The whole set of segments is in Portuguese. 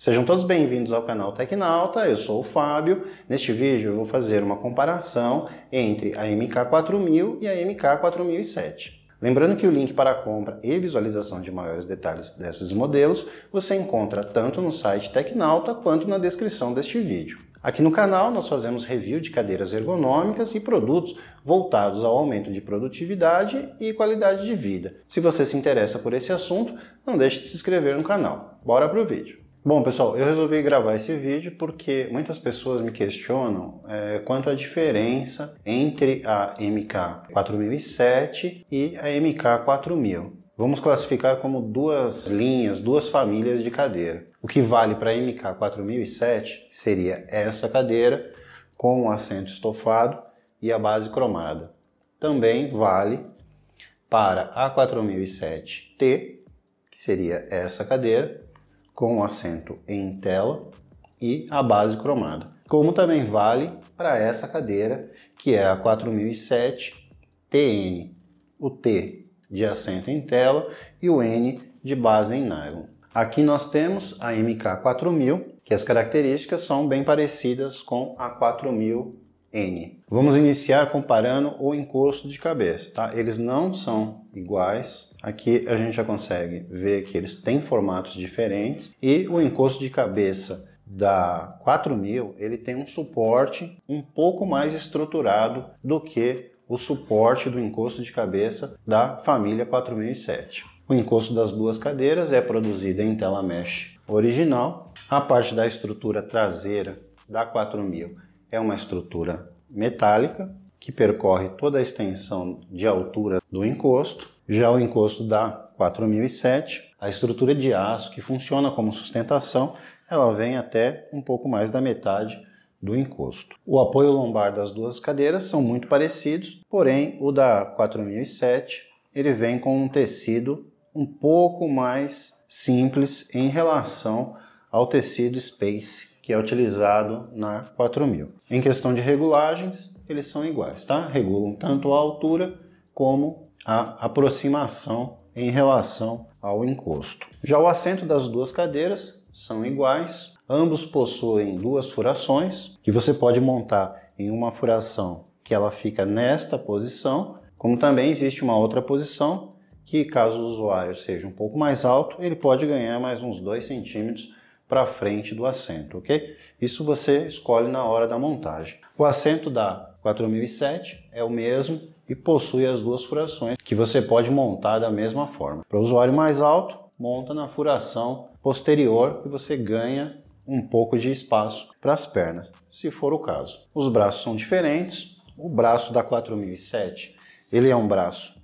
Sejam todos bem-vindos ao canal Tecnalta. eu sou o Fábio. Neste vídeo eu vou fazer uma comparação entre a MK4000 e a MK4007. Lembrando que o link para a compra e visualização de maiores detalhes desses modelos você encontra tanto no site Tecnalta quanto na descrição deste vídeo. Aqui no canal nós fazemos review de cadeiras ergonômicas e produtos voltados ao aumento de produtividade e qualidade de vida. Se você se interessa por esse assunto, não deixe de se inscrever no canal. Bora pro vídeo! Bom, pessoal, eu resolvi gravar esse vídeo porque muitas pessoas me questionam é, quanto à diferença entre a MK4007 e a MK4000. Vamos classificar como duas linhas, duas famílias de cadeira. O que vale para a MK4007 seria essa cadeira com o assento estofado e a base cromada. Também vale para a 4007T, que seria essa cadeira, com o assento em tela e a base cromada. Como também vale para essa cadeira, que é a 4007 TN, o T de assento em tela e o N de base em nylon. Aqui nós temos a MK4000, que as características são bem parecidas com a 4000 N. Vamos iniciar comparando o encosto de cabeça, tá? Eles não são iguais. Aqui a gente já consegue ver que eles têm formatos diferentes e o encosto de cabeça da 4000, ele tem um suporte um pouco mais estruturado do que o suporte do encosto de cabeça da família 4007. O encosto das duas cadeiras é produzido em tela mesh original. A parte da estrutura traseira da 4000 é uma estrutura metálica que percorre toda a extensão de altura do encosto. Já o encosto da 4007, a estrutura de aço que funciona como sustentação, ela vem até um pouco mais da metade do encosto. O apoio lombar das duas cadeiras são muito parecidos, porém o da 4007 ele vem com um tecido um pouco mais simples em relação ao tecido Space, que é utilizado na 4000. Em questão de regulagens, eles são iguais, tá? Regulam tanto a altura como a aproximação em relação ao encosto. Já o assento das duas cadeiras são iguais, ambos possuem duas furações que você pode montar em uma furação que ela fica nesta posição, como também existe uma outra posição que, caso o usuário seja um pouco mais alto, ele pode ganhar mais uns 2 centímetros para frente do assento, ok? Isso você escolhe na hora da montagem. O assento da 4007 é o mesmo e possui as duas furações que você pode montar da mesma forma. Para o usuário mais alto, monta na furação posterior e você ganha um pouco de espaço para as pernas, se for o caso. Os braços são diferentes. O braço da 4007, ele é um braço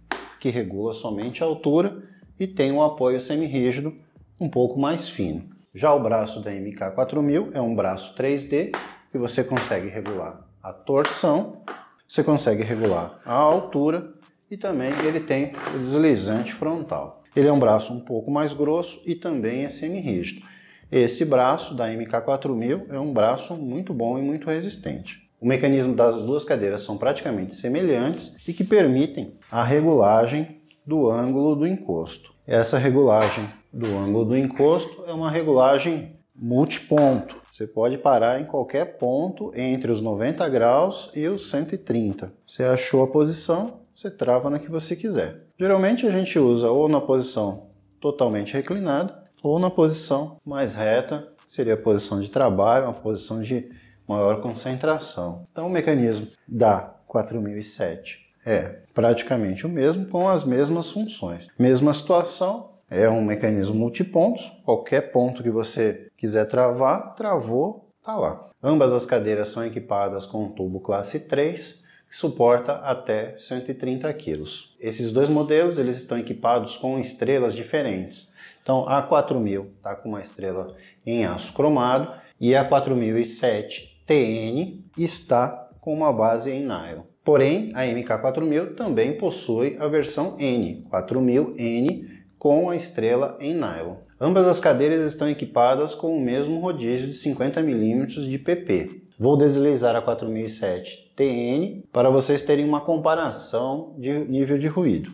que regula somente a altura e tem um apoio semi-rígido um pouco mais fino. Já o braço da MK4000 é um braço 3D e você consegue regular a torção, você consegue regular a altura e também ele tem o deslizante frontal. Ele é um braço um pouco mais grosso e também é semi-rígido. Esse braço da MK4000 é um braço muito bom e muito resistente. O mecanismo das duas cadeiras são praticamente semelhantes e que permitem a regulagem do ângulo do encosto. Essa regulagem do ângulo do encosto é uma regulagem multiponto. Você pode parar em qualquer ponto entre os 90 graus e os 130. Você achou a posição, você trava na que você quiser. Geralmente a gente usa ou na posição totalmente reclinada ou na posição mais reta, que seria a posição de trabalho, uma posição de maior concentração. Então o mecanismo da 4007 é praticamente o mesmo, com as mesmas funções. Mesma situação, é um mecanismo multipontos, qualquer ponto que você quiser travar, travou, tá lá. Ambas as cadeiras são equipadas com um tubo classe 3, que suporta até 130 kg. Esses dois modelos eles estão equipados com estrelas diferentes. Então a 4000 está com uma estrela em aço cromado e a 4007 TN está com uma base em nylon. Porém, a MK4000 também possui a versão N4000N com a estrela em nylon. Ambas as cadeiras estão equipadas com o mesmo rodízio de 50 mm de PP. Vou deslizar a 4007 TN para vocês terem uma comparação de nível de ruído.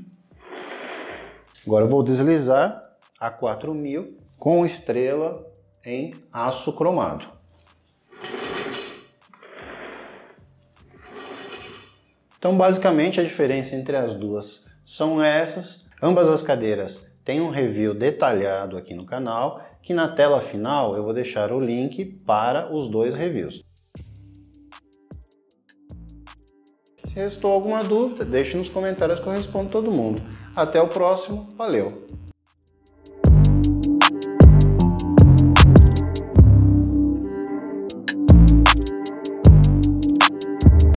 Agora vou deslizar a 4000 com estrela em aço cromado. Então, basicamente, a diferença entre as duas são essas. Ambas as cadeiras têm um review detalhado aqui no canal, que na tela final eu vou deixar o link para os dois reviews. Se restou alguma dúvida, deixe nos comentários que eu respondo todo mundo. Até o próximo, valeu!